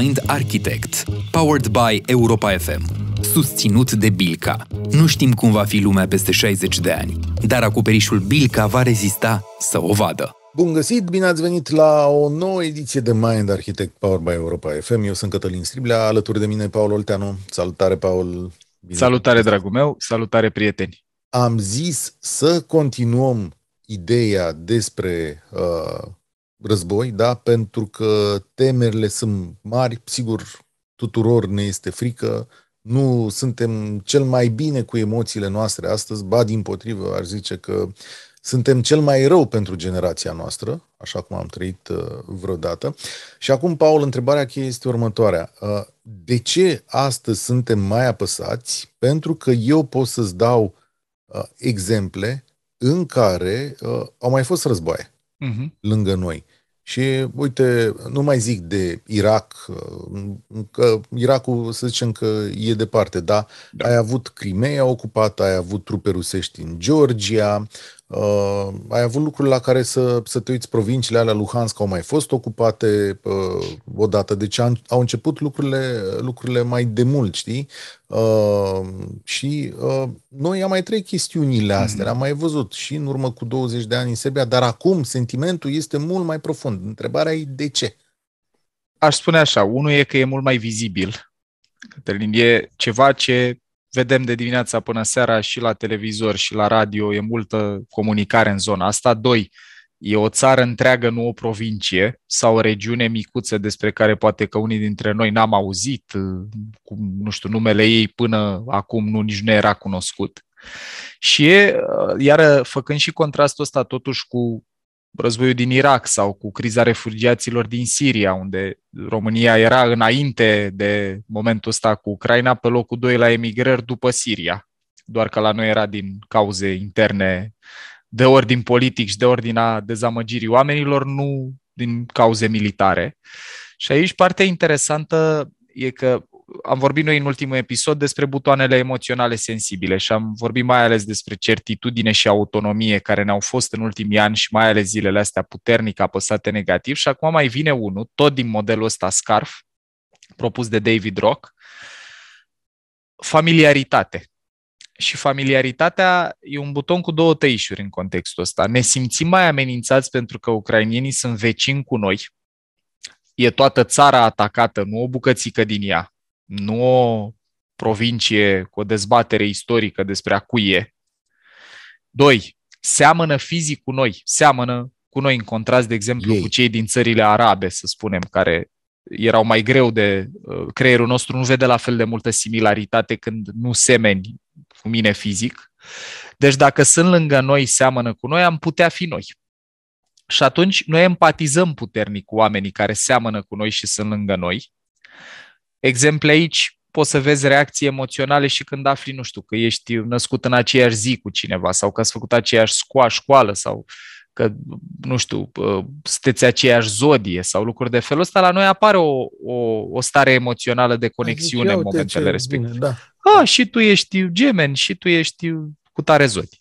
Mind Architect, powered by Europa FM, susținut de Bilca. Nu știm cum va fi lumea peste 60 de ani, dar acoperișul Bilca va rezista să o vadă. Bun găsit, bine ați venit la o nouă ediție de Mind Architect powered by Europa FM. Eu sunt Cătălin Striblea, alături de mine Paul Olteanu. Salutare, Paul! Bine salutare, dragul meu! Salutare, prieteni! Am zis să continuăm ideea despre uh, război, da? pentru că temerile sunt mari, sigur, tuturor ne este frică, nu suntem cel mai bine cu emoțiile noastre astăzi, ba din potrivă, ar zice că suntem cel mai rău pentru generația noastră, așa cum am trăit uh, vreodată. Și acum, Paul, întrebarea cheie este următoarea. Uh, de ce astăzi suntem mai apăsați? Pentru că eu pot să-ți dau uh, exemple în care au mai fost războaie uh-huh. lângă noi. Și, uite, nu mai zic de Irak, că Irakul, să zicem că e departe, dar da. ai avut Crimea ocupată, ai avut trupe rusești în Georgia, Uh, ai avut lucruri la care să, să te uiți, provinciile alea Luhansk au mai fost ocupate uh, odată, deci au început lucrurile, lucrurile mai de mult, știi? Uh, și uh, noi am mai trei chestiunile mhm. astea, mm-hmm. le-am mai văzut și în urmă cu 20 de ani în Serbia, dar acum sentimentul este mult mai profund. Întrebarea e de ce? Aș spune așa, unul e că e mult mai vizibil. Cătălin, e ceva ce vedem de dimineața până seara și la televizor și la radio, e multă comunicare în zona asta. Doi, e o țară întreagă, nu o provincie sau o regiune micuță despre care poate că unii dintre noi n-am auzit, cum, nu știu, numele ei până acum nu, nici nu era cunoscut. Și e, iar făcând și contrastul ăsta totuși cu războiul din Irak sau cu criza refugiaților din Siria, unde România era înainte de momentul ăsta cu Ucraina pe locul 2 la emigrări după Siria. Doar că la noi era din cauze interne de ordin politic și de ordina dezamăgirii oamenilor, nu din cauze militare. Și aici partea interesantă e că am vorbit noi în ultimul episod despre butoanele emoționale sensibile și am vorbit mai ales despre certitudine și autonomie care ne-au fost în ultimii ani și mai ales zilele astea puternic apăsate negativ și acum mai vine unul, tot din modelul ăsta Scarf, propus de David Rock, familiaritate. Și familiaritatea e un buton cu două tăișuri în contextul ăsta. Ne simțim mai amenințați pentru că ucrainienii sunt vecini cu noi, e toată țara atacată, nu o bucățică din ea nu o provincie cu o dezbatere istorică despre a cui e. Doi, seamănă fizic cu noi, seamănă cu noi în contrast, de exemplu, Ei. cu cei din țările arabe, să spunem, care erau mai greu de uh, creierul nostru, nu vede la fel de multă similaritate când nu semeni cu mine fizic. Deci dacă sunt lângă noi, seamănă cu noi, am putea fi noi. Și atunci noi empatizăm puternic cu oamenii care seamănă cu noi și sunt lângă noi Exemple aici, poți să vezi reacții emoționale și când afli, nu știu, că ești născut în aceeași zi cu cineva sau că ați făcut aceeași scoa, școală sau că, nu știu, sunteți aceeași zodie sau lucruri de felul ăsta, la noi apare o, o, o stare emoțională de conexiune în momentele respective. Bine, da. A, și tu ești gemeni, și tu ești cu tare zodie.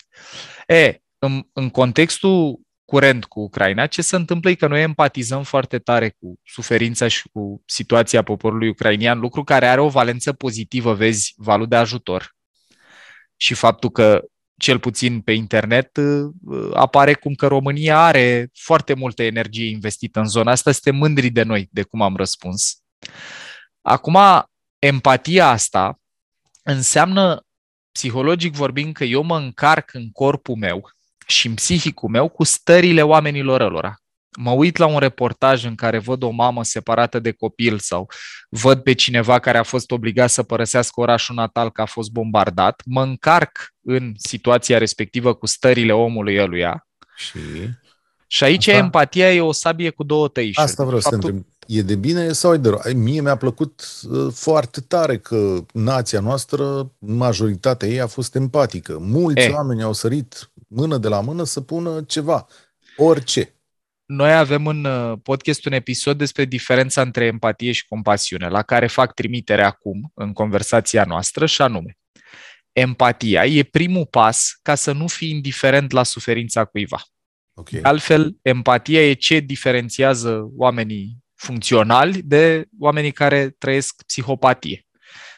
E, în, în contextul curent cu Ucraina, ce se întâmplă e că noi empatizăm foarte tare cu suferința și cu situația poporului ucrainian, lucru care are o valență pozitivă, vezi, valul de ajutor și faptul că cel puțin pe internet, ă, apare cum că România are foarte multă energie investită în zona asta, suntem mândri de noi, de cum am răspuns. Acum, empatia asta înseamnă, psihologic vorbind, că eu mă încarc în corpul meu și în psihicul meu cu stările oamenilor ălora. Mă uit la un reportaj în care văd o mamă separată de copil sau văd pe cineva care a fost obligat să părăsească orașul natal că a fost bombardat, mă încarc în situația respectivă cu stările omului ăluia. Și, și aici Asta... empatia e o sabie cu două tăișuri. Asta vreau să întreb e de bine sau e de rău? Mie mi-a plăcut ă, foarte tare că nația noastră, majoritatea ei a fost empatică. Mulți e. Eh. oameni au sărit mână de la mână să pună ceva, orice. Noi avem în ă, podcast un episod despre diferența între empatie și compasiune, la care fac trimitere acum în conversația noastră și anume. Empatia e primul pas ca să nu fii indiferent la suferința cuiva. Okay. Altfel, empatia e ce diferențiază oamenii funcționali de oamenii care trăiesc psihopatie.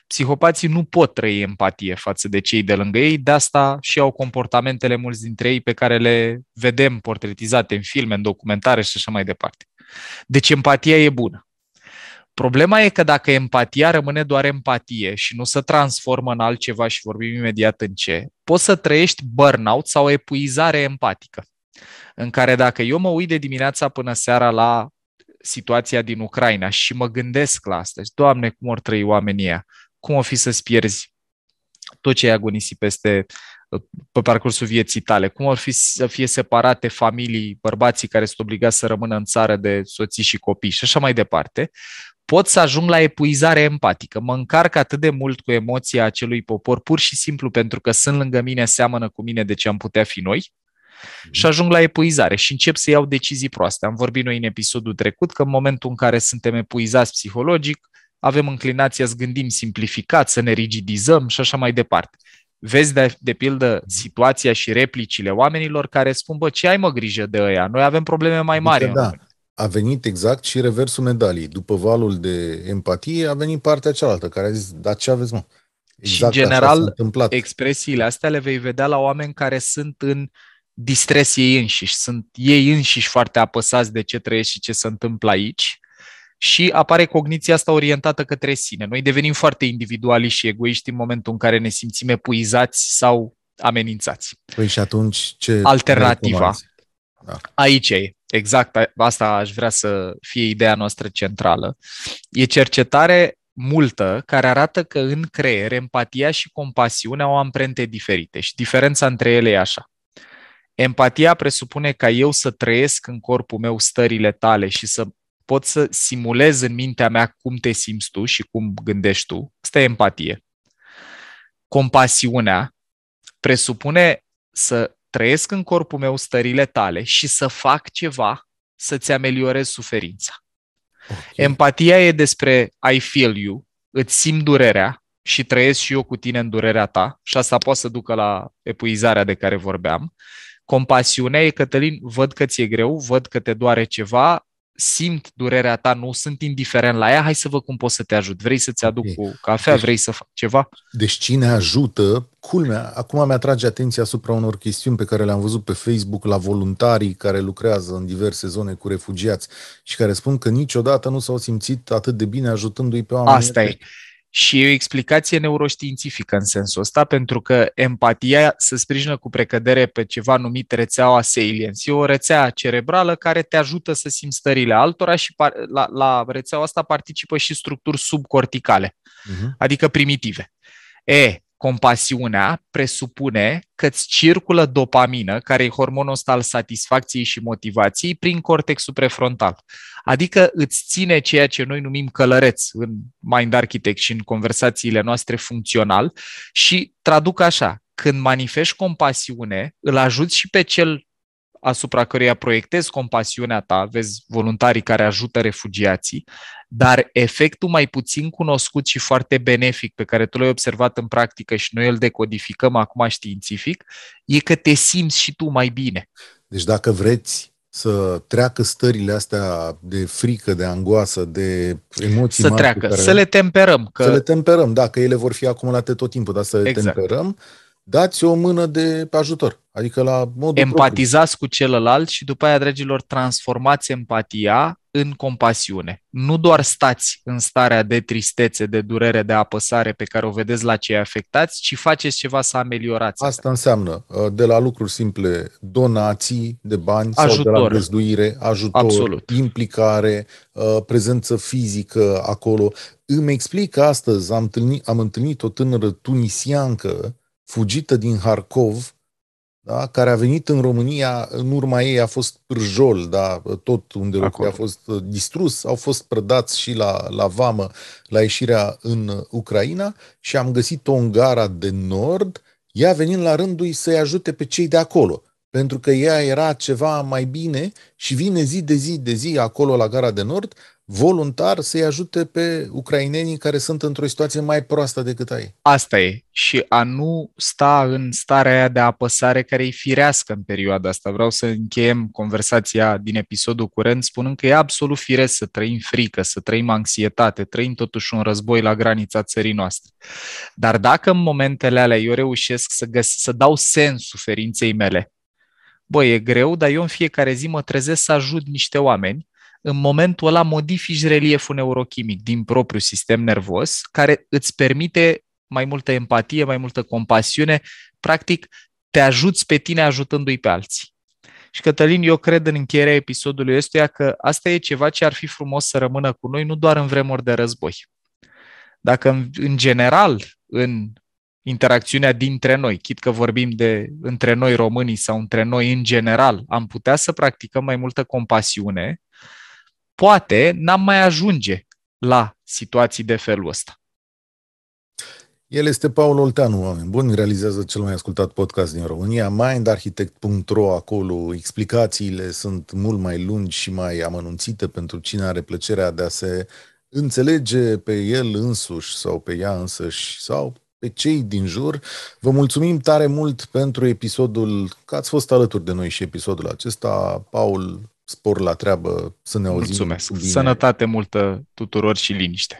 Psihopații nu pot trăi empatie față de cei de lângă ei, de asta și au comportamentele mulți dintre ei pe care le vedem portretizate în filme, în documentare și așa mai departe. Deci empatia e bună. Problema e că dacă empatia rămâne doar empatie și nu se transformă în altceva și vorbim imediat în ce, poți să trăiești burnout sau epuizare empatică, în care dacă eu mă uit de dimineața până seara la situația din Ucraina și mă gândesc la asta. Doamne, cum ar trăi oamenii ăia? Cum o fi să-ți pierzi tot ce ai agonisit peste pe parcursul vieții tale? Cum ar fi să fie separate familii, bărbații care sunt obligați să rămână în țară de soții și copii și așa mai departe? Pot să ajung la epuizare empatică. Mă încarc atât de mult cu emoția acelui popor, pur și simplu pentru că sunt lângă mine, seamănă cu mine de ce am putea fi noi, și ajung la epuizare și încep să iau decizii proaste. Am vorbit noi în episodul trecut că în momentul în care suntem epuizați psihologic, avem înclinația să gândim simplificat, să ne rigidizăm și așa mai departe. Vezi, de, de pildă, situația și replicile oamenilor care spun, bă, ce ai mă grijă de ăia? Noi avem probleme mai mari. da, a venit exact și reversul medalii. După valul de empatie a venit partea cealaltă, care a zis, da, ce aveți, mă? Exact și, în general, expresiile astea le vei vedea la oameni care sunt în uh, distres ei înșiși, sunt ei înșiși foarte apăsați de ce trăiesc și ce se întâmplă aici și apare cogniția asta orientată către sine. Noi devenim foarte individuali și egoiști în momentul în care ne simțim epuizați sau amenințați. Păi și atunci ce... Alternativa. Da. Aici e. Exact asta aș vrea să fie ideea noastră centrală. E cercetare multă care arată că în creier empatia și compasiunea au amprente diferite și diferența între ele e așa. Empatia presupune ca eu să trăiesc în corpul meu stările tale și să pot să simulez în mintea mea cum te simți tu și cum gândești tu. Asta e empatie. Compasiunea presupune să trăiesc în corpul meu stările tale și să fac ceva să-ți ameliorez suferința. Okay. Empatia e despre I feel you, îți simt durerea și trăiesc și eu cu tine în durerea ta și asta poate să ducă la epuizarea de care vorbeam compasiunea e, Cătălin, văd că ți-e greu, văd că te doare ceva, simt durerea ta, nu sunt indiferent la ea, hai să văd cum pot să te ajut. Vrei să-ți aduc okay. cu cafea, deci, vrei să fac ceva? Deci cine ajută, culmea, acum mi-atrage atenția asupra unor chestiuni pe care le-am văzut pe Facebook la voluntarii care lucrează în diverse zone cu refugiați și care spun că niciodată nu s-au simțit atât de bine ajutându-i pe oameni. Asta e. Deci și e o explicație neuroștiințifică în sensul ăsta, pentru că empatia se sprijină cu precădere pe ceva numit rețeaua salience. E o rețea cerebrală care te ajută să simți stările altora și la, la rețeaua asta participă și structuri subcorticale, uh-huh. adică primitive. E, compasiunea presupune că îți circulă dopamină, care e hormonul ăsta al satisfacției și motivației, prin cortexul prefrontal. Adică îți ține ceea ce noi numim călăreț în Mind Architect și în conversațiile noastre funcțional și traduc așa, când manifesti compasiune, îl ajuți și pe cel asupra căruia proiectezi compasiunea ta, vezi voluntarii care ajută refugiații, dar efectul mai puțin cunoscut și foarte benefic pe care tu l-ai observat în practică și noi îl decodificăm acum științific, e că te simți și tu mai bine. Deci dacă vreți să treacă stările astea de frică, de angoasă, de emoții să Treacă, care... Să le temperăm. Că... Să le temperăm, da, că ele vor fi acumulate tot timpul, dar să le exact. temperăm dați o mână de ajutor. Adică la modul Empatizați propriu. cu celălalt și după aia, dragilor, transformați empatia în compasiune. Nu doar stați în starea de tristețe, de durere, de apăsare pe care o vedeți la cei afectați, ci faceți ceva să ameliorați. Asta înseamnă uh, de la lucruri simple, donații de bani ajutor. sau de la găzduire, ajutor, Absolut. implicare, uh, prezență fizică acolo. Îmi explic că astăzi am întâlnit, am întâlnit o tânără tunisiancă fugită din Harkov, da, care a venit în România, în urma ei a fost pârjol, da, tot unde locuia a fost uh, distrus, au fost prădați și la, la vamă, la ieșirea în Ucraina și am găsit-o în gara de nord, ea venind la rândul ei să-i ajute pe cei de acolo pentru că ea era ceva mai bine și vine zi de zi de zi acolo la Gara de Nord, voluntar să-i ajute pe ucrainenii care sunt într-o situație mai proastă decât ai. Asta e. Și a nu sta în starea aia de apăsare care îi firească în perioada asta. Vreau să încheiem conversația din episodul curent spunând că e absolut firesc să trăim frică, să trăim anxietate, trăim totuși un război la granița țării noastre. Dar dacă în momentele alea eu reușesc să, găs- să dau sens suferinței mele, Băi, e greu, dar eu în fiecare zi mă trezesc să ajut niște oameni, în momentul ăla modifici relieful neurochimic din propriul sistem nervos, care îți permite mai multă empatie, mai multă compasiune, practic te ajuți pe tine ajutându-i pe alții. Și Cătălin, eu cred în încheierea episodului ăstuia că asta e ceva ce ar fi frumos să rămână cu noi, nu doar în vremuri de război. Dacă în, în general, în interacțiunea dintre noi, chit că vorbim de între noi românii sau între noi în general, am putea să practicăm mai multă compasiune, poate n-am mai ajunge la situații de felul ăsta. El este Paul Olteanu, oameni buni, realizează cel mai ascultat podcast din România, mindarchitect.ro, acolo explicațiile sunt mult mai lungi și mai amănunțite pentru cine are plăcerea de a se înțelege pe el însuși sau pe ea însăși sau pe cei din jur. Vă mulțumim tare mult pentru episodul, că ați fost alături de noi și episodul acesta. Paul, spor la treabă, să ne auzim. Mulțumesc. Bine. Sănătate multă tuturor și liniște.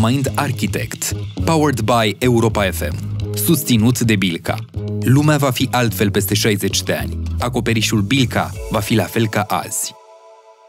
Mind Architect, powered by Europa FM, susținut de Bilca. Lumea va fi altfel peste 60 de ani. Acoperișul Bilca va fi la fel ca azi.